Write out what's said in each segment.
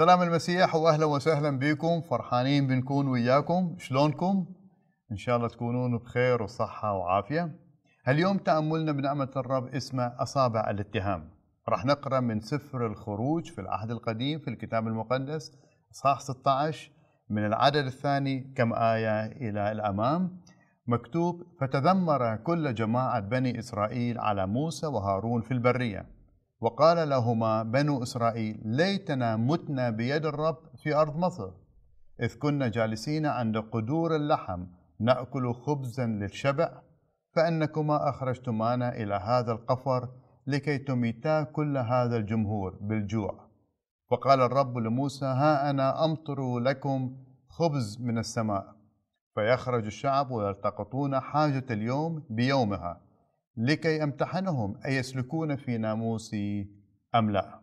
سلام المسيح واهلا وسهلا بكم فرحانين بنكون وياكم شلونكم ان شاء الله تكونون بخير وصحه وعافيه اليوم تاملنا بنعمه الرب اسمه اصابع الاتهام راح نقرا من سفر الخروج في العهد القديم في الكتاب المقدس اصحاح 16 من العدد الثاني كم ايه الى الامام مكتوب فتذمر كل جماعه بني اسرائيل على موسى وهارون في البريه وقال لهما بنو إسرائيل ليتنا متنا بيد الرب في أرض مصر إذ كنا جالسين عند قدور اللحم نأكل خبزا للشبع فإنكما أخرجتمانا إلى هذا القفر لكي تميتا كل هذا الجمهور بالجوع وقال الرب لموسى ها أنا أمطر لكم خبز من السماء فيخرج الشعب ويلتقطون حاجة اليوم بيومها لكي امتحنهم أيسلكون في ناموسي أم لا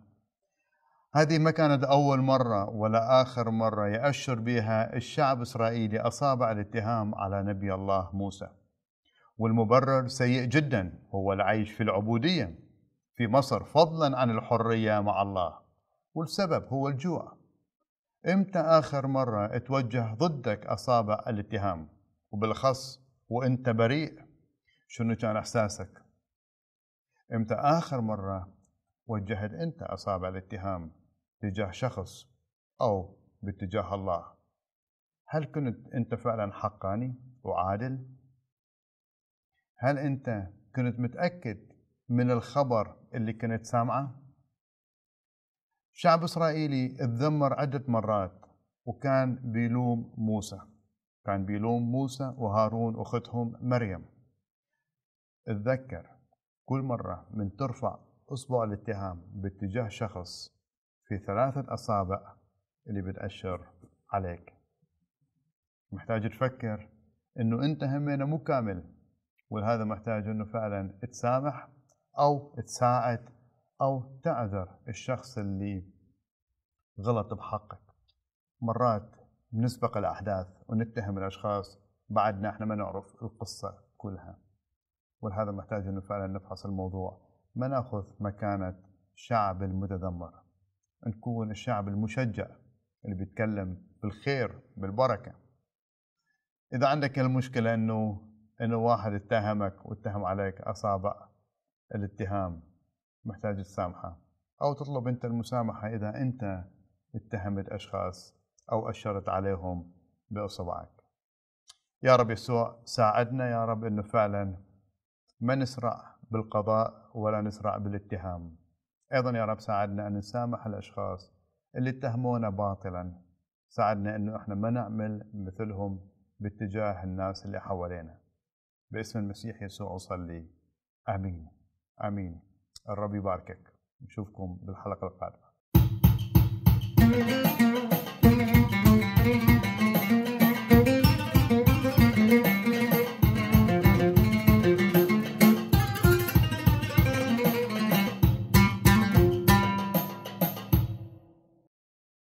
هذه ما كانت أول مرة ولا آخر مرة يأشر بها الشعب الإسرائيلي أصابع الاتهام على نبي الله موسى والمبرر سيء جدا هو العيش في العبودية في مصر فضلا عن الحرية مع الله والسبب هو الجوع امتى آخر مرة اتوجه ضدك أصابع الاتهام وبالخص وانت بريء شنو كان احساسك؟ امتى اخر مره وجهت انت اصابع الاتهام تجاه شخص او باتجاه الله؟ هل كنت انت فعلا حقاني وعادل؟ هل انت كنت متاكد من الخبر اللي كنت سامعه؟ شعب اسرائيلي تذمر عده مرات وكان بيلوم موسى كان بيلوم موسى وهارون واختهم مريم اتذكر كل مرة من ترفع أصبع الاتهام باتجاه شخص في ثلاثة أصابع اللي بتأشر عليك محتاج تفكر إنه أنت همينة مو كامل ولهذا محتاج إنه فعلا تسامح أو تساعد أو تعذر الشخص اللي غلط بحقك مرات بنسبق الأحداث ونتهم الأشخاص بعدنا احنا ما نعرف القصة كلها ولهذا محتاج انه فعلا نفحص الموضوع ما ناخذ مكانه الشعب المتذمر نكون الشعب المشجع اللي بيتكلم بالخير بالبركه اذا عندك المشكله انه انه واحد اتهمك واتهم عليك اصابع الاتهام محتاج تسامحه او تطلب انت المسامحه اذا انت اتهمت اشخاص او اشرت عليهم باصبعك يا رب يسوع ساعدنا يا رب انه فعلا ما نسرع بالقضاء ولا نسرع بالاتهام أيضا يا رب ساعدنا أن نسامح الأشخاص اللي اتهمونا باطلا ساعدنا أنه إحنا ما نعمل مثلهم باتجاه الناس اللي حوالينا باسم المسيح يسوع أصلي آمين آمين الرب يباركك نشوفكم بالحلقة القادمة